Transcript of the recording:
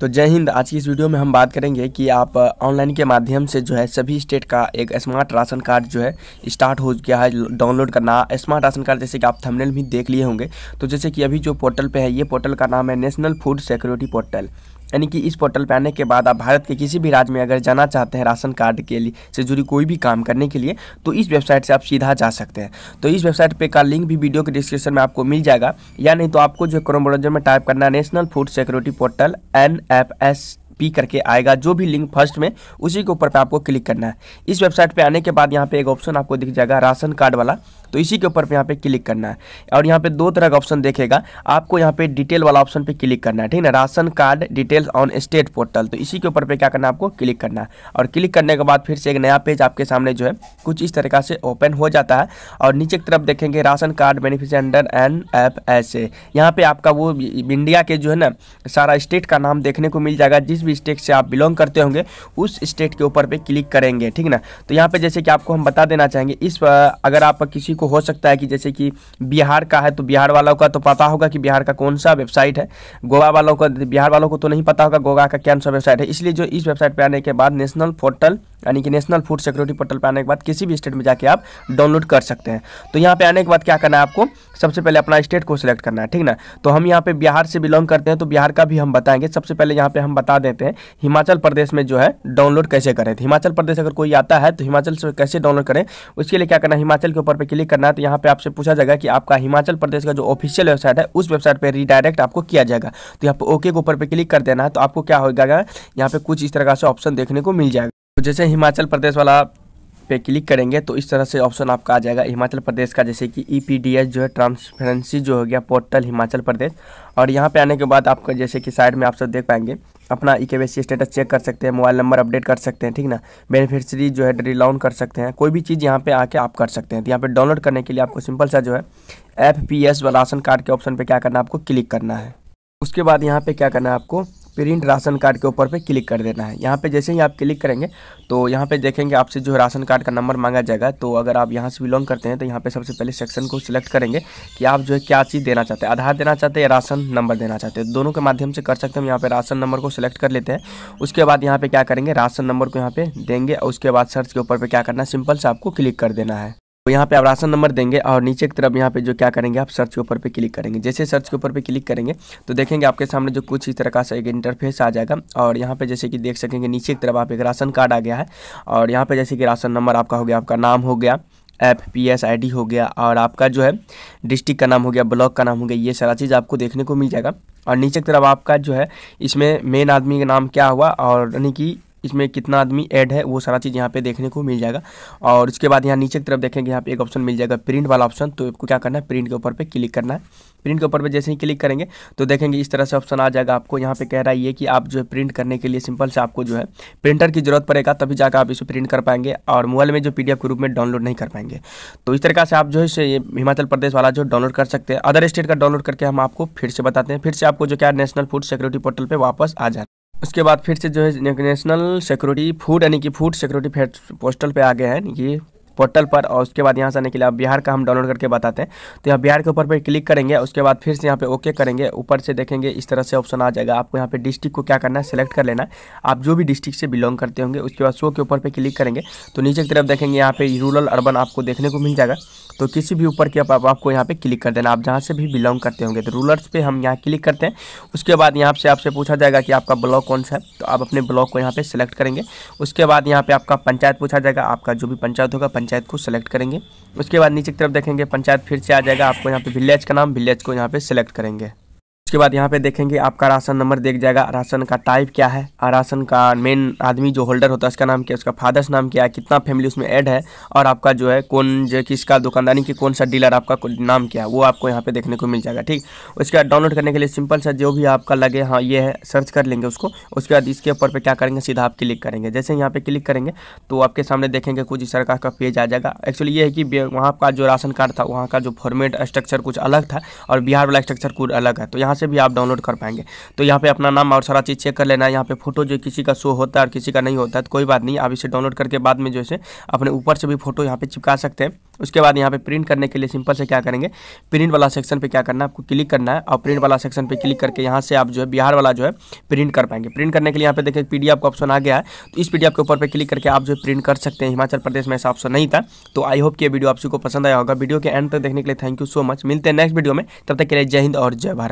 तो जय हिंद आज की इस वीडियो में हम बात करेंगे कि आप ऑनलाइन के माध्यम से जो है सभी स्टेट का एक स्मार्ट राशन कार्ड जो है स्टार्ट हो गया है डाउनलोड करना स्मार्ट राशन कार्ड जैसे कि आप थंबनेल भी देख लिए होंगे तो जैसे कि अभी जो पोर्टल पे है ये पोर्टल का नाम है नेशनल फूड सिक्योरिटी पोर्टल यानी कि इस पोर्टल पर आने के बाद आप भारत के किसी भी राज्य में अगर जाना चाहते हैं राशन कार्ड के लिए से जुड़ी कोई भी काम करने के लिए तो इस वेबसाइट से आप सीधा जा सकते हैं तो इस वेबसाइट पे का लिंक भी वीडियो के डिस्क्रिप्शन में आपको मिल जाएगा या नहीं तो आपको जो क्रोम ब्राउजर में टाइप करना है national food security portal N F S P करके आएगा जो भी लिंक फर्स्ट में उसी के ऊपर पे आपको क्लिक करना है इस वेबसाइट पे आने के बाद यहाँ पे एक ऑप्शन आपको दिख जाएगा राशन कार्ड वाला तो इसी के ऊपर पे यहाँ पे क्लिक करना है और यहाँ पे दो तरह का ऑप्शन देखेगा आपको यहाँ पे डिटेल वाला ऑप्शन पे क्लिक करना है ठीक ना ration card details on state portal तो इसी के ऊपर पे क्या करना है आपको क्लिक करना है और क्लिक करने के बाद फिर से एक नया पेज आपके सामने जो है कुछ इस तरीका से ओपन हो जाता है और नीचे की तरफ देखेंगे ration card under N F ऐसे यहाँ पे आपका वो इंडिया के जो है ना सारा स्टेट का नाम देखने को मिल जाएगा जिस भी स्टेट से आप बिलोंग करते होंगे उस स्टेट के ऊपर पे क्लिक करेंगे ठीक ना तो यहाँ पे जैसे कि आपको हम बता देना चाहेंगे इस अगर आप किसी को हो सकता है कि जैसे कि बिहार का है तो बिहार वालों का तो पता होगा कि बिहार का कौन सा वेबसाइट है गोवा वालों का बिहार वालों को तो नहीं पता होगा गोवा का कौन सा वेबसाइट है इसलिए जो इस वेबसाइट पर आने के बाद नेशनल पोर्टल यानी कि नेशनल फूड सिक्योरिटी पोर्टल पर आने के बाद किसी भी स्टेट में जाके आप डाउनलोड कर सकते हैं तो यहाँ पे आने के बाद क्या करना है आपको सबसे पहले अपना स्टेट को सिलेक्ट करना है ठीक ना तो हम यहाँ पे बिहार से बिलोंग करते हैं तो बिहार का भी हम बताएंगे सबसे पहले यहाँ पे हम बता देते हैं हिमाचल प्रदेश में जो है डाउनलोड कैसे करें तो हिमाचल प्रदेश अगर कोई आता है तो हिमाचल से कैसे डाउनलोड करें उसके लिए क्या करना है हिमाचल के ऊपर पर क्लिक करना है तो यहाँ पर आपसे पूछा जाएगा कि आपका हिमाचल प्रदेश का जो ऑफिशियल वेबसाइट है उस वेबसाइट पर रिडायरेक्ट आपको किया जाएगा तो यहाँ पर ओके के ऊपर पर क्लिक कर देना है तो आपको क्या होगा यहाँ पे कुछ इस तरह से ऑप्शन देखने को मिल जाएगा तो जैसे हिमाचल प्रदेश वाला पे क्लिक करेंगे तो इस तरह से ऑप्शन आपका आ जाएगा हिमाचल प्रदेश का जैसे कि ई e जो है ट्रांसपेरेंसी जो हो गया पोर्टल हिमाचल प्रदेश और यहाँ पे आने के बाद आपका जैसे कि साइड में आप सब देख पाएंगे अपना ई के स्टेटस चेक कर सकते हैं मोबाइल नंबर अपडेट कर सकते हैं ठीक ना बेनिफिशरी जो है रिलाउन कर सकते हैं कोई भी चीज़ यहाँ पे आके आप कर सकते हैं तो यहाँ पे डाउनलोड करने के लिए आपको सिंपल सा जो है F P S ration card के ऑप्शन पर क्या करना है आपको क्लिक करना है उसके बाद यहाँ पर क्या करना है आपको प्रिंट राशन कार्ड के ऊपर पे क्लिक कर देना है यहाँ पे जैसे ही आप क्लिक करेंगे तो यहाँ पे देखेंगे आपसे जो राशन कार्ड का नंबर मांगा जाएगा तो अगर आप यहाँ से बिलोंग करते हैं तो यहाँ पे सबसे पहले सेक्शन को सिलेक्ट करेंगे कि आप जो है क्या चीज़ देना चाहते हैं आधार देना चाहते हैं या राशन नंबर देना चाहते हैं दोनों के माध्यम से कर सकते हैं यहाँ पर राशन नंबर को सिलेक्ट कर लेते हैं उसके बाद यहाँ पर क्या करेंगे राशन नंबर को यहाँ पर देंगे और उसके बाद सर्च के ऊपर पर क्या करना सिंपल से आपको क्लिक कर देना है तो यहाँ पे आप राशन नंबर देंगे और नीचे की तरफ यहाँ पे जो क्या करेंगे आप सर्च के ऊपर पे क्लिक करेंगे जैसे सर्च के ऊपर पे क्लिक करेंगे तो देखेंगे आपके सामने जो कुछ इस तरह का एक इंटरफेस आ जाएगा और यहाँ पे जैसे कि देख सकेंगे नीचे की तरफ आप एक राशन कार्ड आ गया है और यहाँ पे जैसे कि राशन नंबर आपका हो गया आपका नाम हो गया F P S I D हो गया और आपका जो है डिस्ट्रिक्ट का नाम हो गया ब्लॉक का नाम हो गया ये सारा चीज़ आपको देखने को मिल जाएगा और नीचे की तरफ आपका जो है इसमें मेन आदमी का नाम क्या हुआ और यानी कि इसमें कितना आदमी ऐड है वो सारा चीज़ यहाँ पे देखने को मिल जाएगा और उसके बाद यहाँ नीचे की तरफ देखेंगे यहाँ पे एक ऑप्शन मिल जाएगा प्रिंट वाला ऑप्शन तो आपको क्या करना है प्रिंट के ऊपर पे क्लिक करना है प्रिंट के ऊपर पे जैसे ही क्लिक करेंगे तो देखेंगे इस तरह से ऑप्शन आ जाएगा आपको यहाँ पे कह रहा है ये कि आप जो है प्रिंट करने के लिए सिंपल से आपको जो है प्रिंटर की जरूरत पड़ेगा तभी जाकर आप इसे प्रिंट कर पाएंगे और मोबाइल में जो पी के रूप में डाउनलोड नहीं कर पाएंगे तो इस तरीके से आप जो है हिमाचल प्रदेश वाला जो डाउनलोड कर सकते हैं अदर स्टेट का डाउनलोड करके हम आपको फिर से बताते हैं फिर से आपको जो क्या नेशनल फूड सिक्योरिटी पोर्टल पर वापस आ जाए उसके बाद फिर से जो है नेशनल सिक्योरिटी फूड यानी कि फूड सिक्योरिटी पोस्टल पे आ गए हैं ये पोर्टल पर और उसके बाद यहाँ से आने के लिए आप बिहार का हम डाउनलोड करके बताते हैं तो यहाँ बिहार के ऊपर पर क्लिक करेंगे उसके बाद फिर से यहाँ पे ओके करेंगे ऊपर से देखेंगे इस तरह से ऑप्शन आ जाएगा आपको यहाँ पे डिस्ट्रिक्ट को क्या करना है सेलेक्ट कर लेना आप जो भी डिस्ट्रिक्ट से बिलोंग करते होंगे उसके बाद शो के ऊपर पर क्लिक करेंगे तो नीचे की तरफ देखेंगे यहाँ पे रूरल अर्बन आपको देखने को मिल जाएगा तो किसी भी ऊपर के आप आपको यहाँ पे क्लिक कर देना आप जहाँ से भी बिलोंग करते होंगे तो रूलर्स पे हम यहाँ क्लिक करते हैं उसके बाद यहाँ से आपसे पूछा जाएगा कि आपका ब्लॉक कौन सा है तो आप अपने ब्लॉक को यहाँ पे सेलेक्ट करेंगे उसके बाद यहाँ पे आपका पंचायत पूछा जाएगा आपका जो भी पंचायत होगा पंचायत को सेलेक्ट करेंगे उसके बाद नीचे की तरफ देखेंगे पंचायत फिर से आ जाएगा आपको यहाँ पे विलेज का नाम विलेज को यहाँ पे सिलेक्ट करेंगे उसके बाद यहाँ पे देखेंगे आपका राशन नंबर देख जाएगा राशन का टाइप क्या है और राशन का मेन आदमी जो होल्डर होता है उसका नाम क्या उसका फादर्स नाम क्या है कितना फैमिली उसमें ऐड है और आपका जो है कौन जो किसका दुकानदारी की कौन सा डीलर आपका नाम क्या है वो आपको यहाँ पे देखने को मिल जाएगा ठीक उसके बाद डाउनलोड करने के लिए सिंपल सा जो भी आपका लगे हाँ ये है सर्च कर लेंगे उसको उसके बाद इसके ऊपर पे क्या करेंगे सीधा आप क्लिक करेंगे जैसे यहाँ पे क्लिक करेंगे तो आपके सामने देखेंगे कुछ इस सरकार का पेज आ जाएगा एक्चुअली ये है कि वहाँ का जो राशन कार्ड था वहाँ का जो फॉर्मेट स्ट्रक्चर कुछ अलग था और बिहार वाला स्ट्रक्चर कुछ अलग है तो यहाँ से भी आप डाउनलोड कर पाएंगे तो यहाँ पे अपना नाम और सारा चीज़ चेक कर लेना है यहाँ पे फोटो जो किसी का शो होता है और किसी का नहीं होता है तो कोई बात नहीं आप इसे डाउनलोड करके बाद में जो है अपने ऊपर से भी फोटो यहाँ पे चिपका सकते हैं उसके बाद यहाँ पे प्रिंट करने के लिए सिंपल से क्या करेंगे प्रिंट वाला सेक्शन पे क्या करना है आपको क्लिक करना है और प्रिंट वाला सेक्शन पे क्लिक करके यहाँ से आप जो है बिहार वाला जो है प्रिंट कर पाएंगे प्रिंट करने के लिए यहाँ पे देखिए पीडीएफ का ऑप्शन आ गया है तो इस पीडीएफ के ऊपर पे क्लिक करके आप जो प्रिंट कर सकते हैं हिमाचल प्रदेश में ऐसा ऑप्शन नहीं था तो आई होप कि वीडियो आप सबको पसंद आया होगा वीडियो के एंड तक देखने के लिए थैंक यू सो मच मिलते हैं नेक्स्ट वीडियो में तब तक के लिए जय हिंद और जय भारत